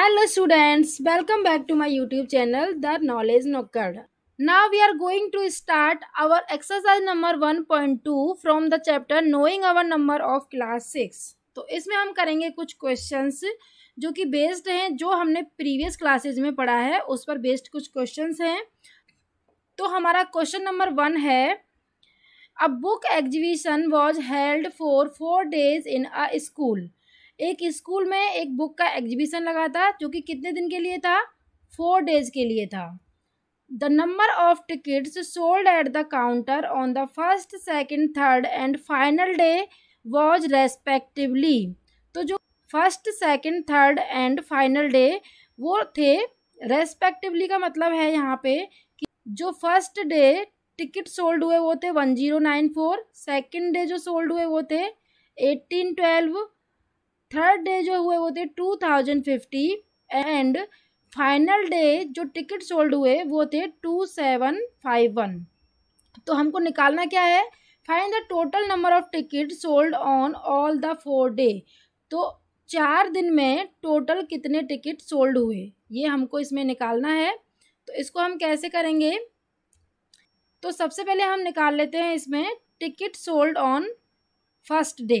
Hello students, welcome back to my YouTube channel The Knowledge Knockard. Now we are going to start our exercise number 1.2 from the chapter Knowing Our Number of Class 6. तो इसमें हम करेंगे कुछ questions जो कि based हैं जो हमने प्रीवियस क्लासेज में पढ़ा है उस पर बेस्ड कुछ क्वेश्चंस हैं तो हमारा क्वेश्चन नंबर वन है a book exhibition was held for four days in a school एक स्कूल में एक बुक का एग्जीबिशन लगा था जो कि कितने दिन के लिए था फोर डेज के लिए था the number of tickets sold at the counter on the first second third and final day was respectively तो जो first second third and final day वो थे रेस्पेक्टिवली का मतलब है यहाँ पे कि जो फर्स्ट डे टिकट सोल्ड हुए वो थे one zero nine four second day जो सोल्ड हुए वो थे एट्टीन ट्वेल्व थर्ड डे जो हुए वो थे two thousand fifty and final day जो टिकट सोल्ड हुए वो थे टू सेवन फाइव वन तो हमको निकालना क्या है find the total number of ticket sold on all the four day तो चार दिन में टोटल कितने टिकट सोल्ड हुए ये हमको इसमें निकालना है तो इसको हम कैसे करेंगे तो सबसे पहले हम निकाल लेते हैं इसमें ticket sold on first day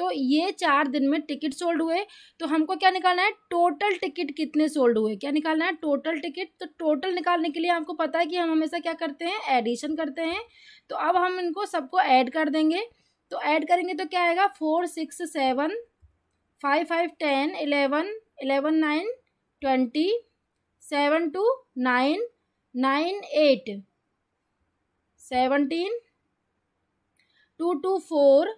तो ये चार दिन में टिकट सोल्ड हुए तो हमको क्या निकालना है टोटल टिकट कितने सोल्ड हुए क्या निकालना है टोटल टिकट तो टोटल निकालने के लिए हमको पता है कि हम हमेशा क्या करते हैं एडिशन करते हैं तो अब हम इनको सबको ऐड कर देंगे तो ऐड करेंगे तो क्या आएगा four six seven five five ten eleven eleven nine twenty seven two nine nine eight seventeen two two four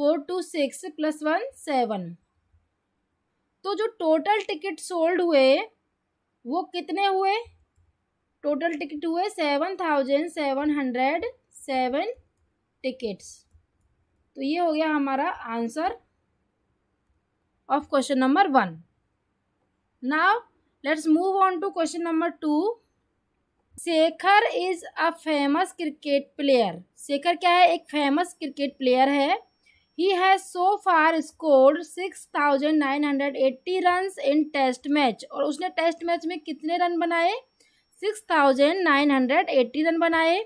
four two six plus one seven तो जो टोटल टिकट सोल्ड हुए वो कितने हुए टोटल टिकट हुए seven thousand seven hundred seven tickets तो ये हो गया हमारा answer of question number one now let's move on to question number two Shekhar is a famous cricket player Shekhar क्या है एक फेमस क्रिकेट प्लेयर है He has so far scored eighty runs in test match. और उसने test match में कितने run बनाए eighty run बनाए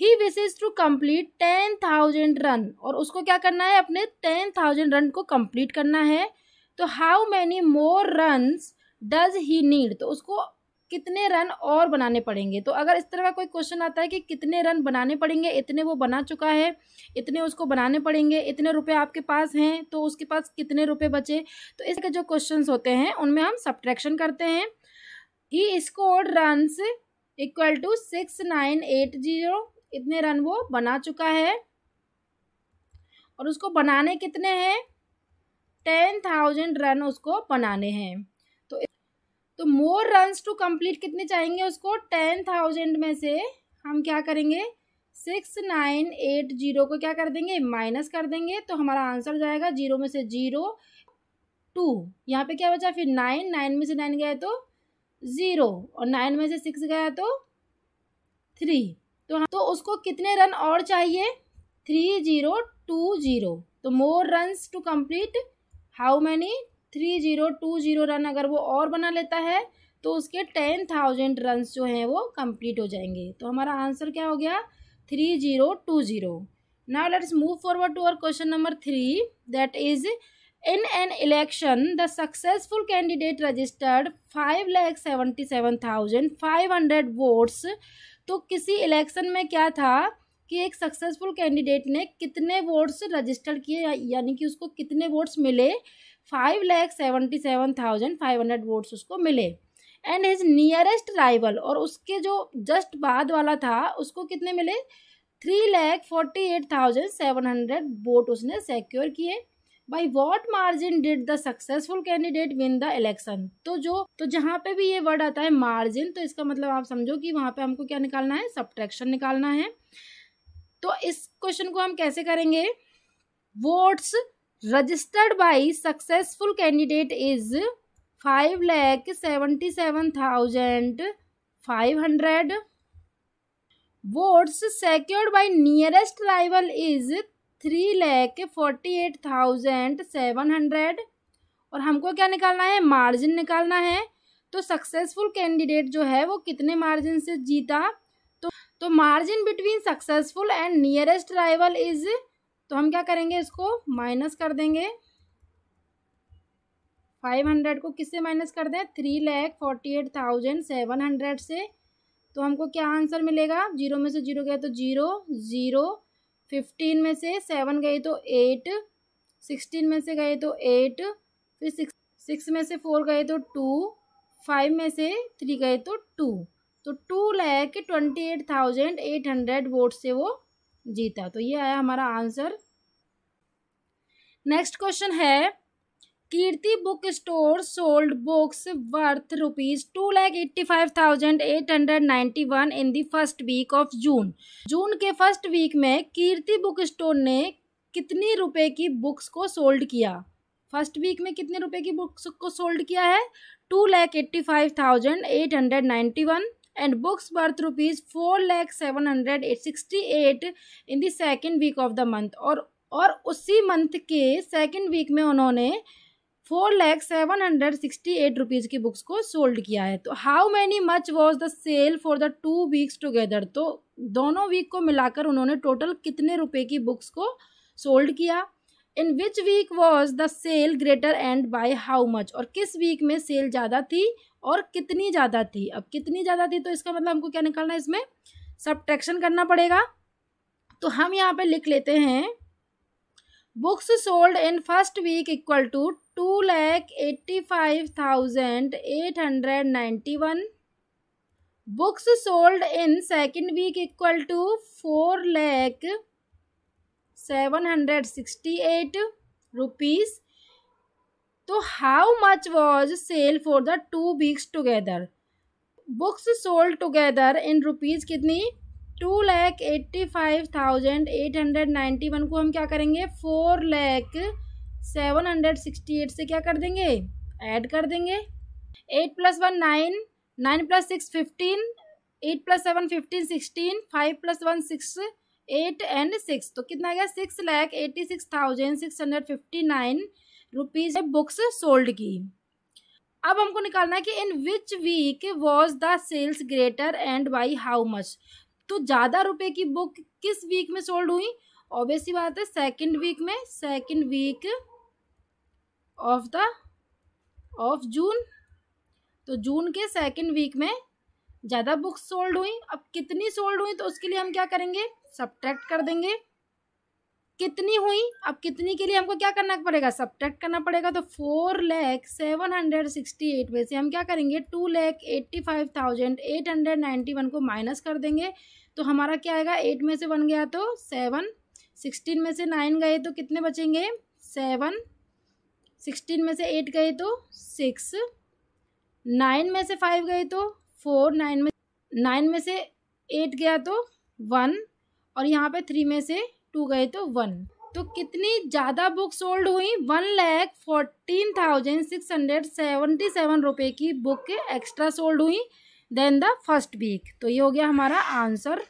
he wishes to complete ten thousand run और उसको क्या करना है अपने टेन थाउजेंड रन को कम्प्लीट करना है तो how many more run does he need तो उसको कितने रन और बनाने पड़ेंगे तो अगर इस तरह का कोई क्वेश्चन आता है कि कितने रन बनाने पड़ेंगे इतने वो बना चुका है इतने उसको बनाने पड़ेंगे इतने रुपए आपके पास हैं तो उसके पास कितने रुपए बचे तो इसके जो क्वेश्चन होते हैं उनमें हम सब्ट्रैक्शन करते हैं he score runs equal to six nine eight zero इतने रन वो बना चुका है और उसको बनाने कितने हैं टेन थाउजेंड रन उसको बनाने हैं तो तो मोर रन टू कम्प्लीट कितने चाहेंगे उसको टेन थाउजेंड में से हम क्या करेंगे सिक्स नाइन एट जीरो को क्या कर देंगे माइनस कर देंगे तो हमारा आंसर जाएगा जीरो में से जीरो टू यहाँ पे क्या बचा फिर नाइन नाइन में से नाइन गया तो ज़ीरो और नाइन में से सिक्स गया तो थ्री तो हाँ, तो उसको कितने रन और चाहिए थ्री जीरो टू जीरो तो more runs to complete how many three zero two zero run अगर वो और बना लेता है तो उसके टेन थाउजेंड रन जो हैं वो कंप्लीट हो जाएंगे तो हमारा आंसर क्या हो गया three zero two zero now let's move forward to let's question number three that is in an election the successful candidate registered five lakh seventy seven thousand five hundred votes तो किसी election में क्या था कि एक सक्सेसफुल कैंडिडेट ने कितने votes register किए यानी कि उसको कितने वोट्स मिले five lakh seventy seven thousand five hundred votes उसको मिले एंड हिज नियरेस्ट राइवल और उसके जो जस्ट बाद वाला था उसको कितने मिले three lakh forty eight thousand seven hundred vote उसने सिक्योर किए by what margin did the successful candidate win the election तो जो तो जहाँ पे भी ये वर्ड आता है मार्जिन तो इसका मतलब आप समझो कि वहाँ पे हमको क्या निकालना है सब्ट्रैक्शन निकालना है तो इस क्वेश्चन को हम कैसे करेंगे votes registered by successful candidate is five lakh seventy seven thousand five hundred votes secured by nearest rival is three lakh forty eight thousand seven hundred और हमको क्या निकालना है मार्जिन निकालना है तो सक्सेसफुल कैंडिडेट जो है वो कितने मार्जिन से जीता तो तो margin between successful and nearest rival is तो हम क्या करेंगे इसको माइनस कर देंगे फाइव हंड्रेड को किससे माइनस कर दें three lakh forty eight thousand seven hundred से तो हमको क्या आंसर मिलेगा जीरो में से जीरो गया तो जीरो ज़ीरो फिफ्टीन में से सेवन गए तो एट सिक्सटीन में से गए तो एट फिर सिक्स सिक्स में से फोर गए तो टू फाइव में से थ्री गए तो टू तो two lakh twenty eight thousand eight hundred vote से वो जीता तो ये आया हमारा आंसर नेक्स्ट क्वेश्चन है Kirti book store sold books worth rupees two lakh eighty five thousand eight hundred ninety one in the first week of June June के first week में कीर्ति बुक स्टोर ने कितनी रुपए की बुक्स को सोल्ड किया फर्स्ट वीक में कितने रुपए की बुक्स को सोल्ड किया है two lakh eighty five thousand eight hundred ninety one and books worth rupees 4 lakh eight in the second week of the month और और उसी मंथ के सेकेंड वीक में उन्होंने four lakh seven hundred sixty eight rupees की books को sold किया है तो how many much was the sale for the two weeks together तो दोनों वीक को मिलाकर उन्होंने टोटल कितने रुपए की बुक्स को सोल्ड किया in which week was the sale greater and by how much और किस वीक में सेल ज़्यादा थी और कितनी ज़्यादा थी अब कितनी ज़्यादा थी तो इसका मतलब हमको क्या निकालना है इसमें सब्ट्रैक्शन करना पड़ेगा तो हम यहाँ पे लिख लेते हैं books sold in first week equal to two lakh eighty five thousand eight hundred ninety one books sold in second week equal to four lakh seven hundred sixty eight rupees तो how much was sale for the two weeks together books sold together in rupees कितनी two lakh eighty five thousand eight hundred ninety one को हम क्या करेंगे four lakh seven hundred sixty eight से क्या कर देंगे ऐड कर देंगे eight plus one nine nine plus six fifteen eight plus seven fifteen sixteen five plus one six eight and six तो कितना आ गया six lakh eighty six thousand six hundred fifty nine rupees books sold की अब हमको निकालना है कि in which week was the sales greater and by how much तो ज़्यादा रुपए की बुक किस वीक में सोल्ड हुई ऑब्वियसली बात है सेकेंड वीक में second week of the of June तो जून के सेकेंड वीक में ज़्यादा बुक्स सोल्ड हुई अब कितनी सोल्ड हुई तो उसके लिए हम क्या करेंगे सब्ट्रैक्ट कर देंगे कितनी हुई अब कितनी के लिए हमको क्या करना पड़ेगा सब करना पड़ेगा तो four lakh seven hundred sixty eight में से हम क्या करेंगे two lakh eighty five thousand eight hundred ninety one को माइनस कर देंगे तो हमारा क्या आएगा एट में से वन गया तो सेवन सिक्सटीन में से नाइन गए तो कितने बचेंगे सेवन सिक्सटीन में से एट गए तो सिक्स नाइन में से फाइव गए तो फोर नाइन में नाइन में से एट गया तो वन और यहाँ पे थ्री में से टू गए तो वन तो कितनी ज़्यादा बुक सोल्ड हुई one lakh fourteen thousand six hundred seventy seven रुपये की बुक एक्स्ट्रा सोल्ड हुई देन द फर्स्ट वीक तो ये हो गया हमारा आंसर